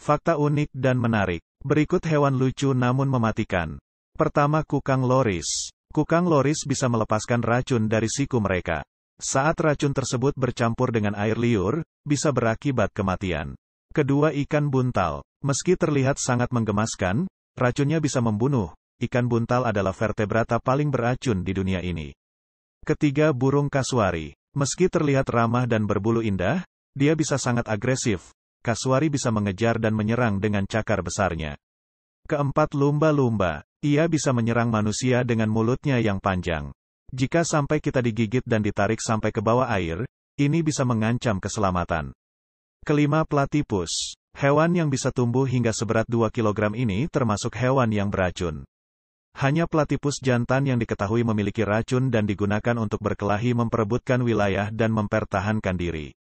Fakta unik dan menarik. Berikut hewan lucu namun mematikan. Pertama kukang loris. Kukang loris bisa melepaskan racun dari siku mereka. Saat racun tersebut bercampur dengan air liur, bisa berakibat kematian. Kedua ikan buntal. Meski terlihat sangat menggemaskan, racunnya bisa membunuh. Ikan buntal adalah vertebrata paling beracun di dunia ini. Ketiga burung kasuari. Meski terlihat ramah dan berbulu indah, dia bisa sangat agresif, Kasuari bisa mengejar dan menyerang dengan cakar besarnya. Keempat lumba-lumba, ia bisa menyerang manusia dengan mulutnya yang panjang. Jika sampai kita digigit dan ditarik sampai ke bawah air, ini bisa mengancam keselamatan. Kelima platipus, hewan yang bisa tumbuh hingga seberat 2 kg ini termasuk hewan yang beracun. Hanya platipus jantan yang diketahui memiliki racun dan digunakan untuk berkelahi memperebutkan wilayah dan mempertahankan diri.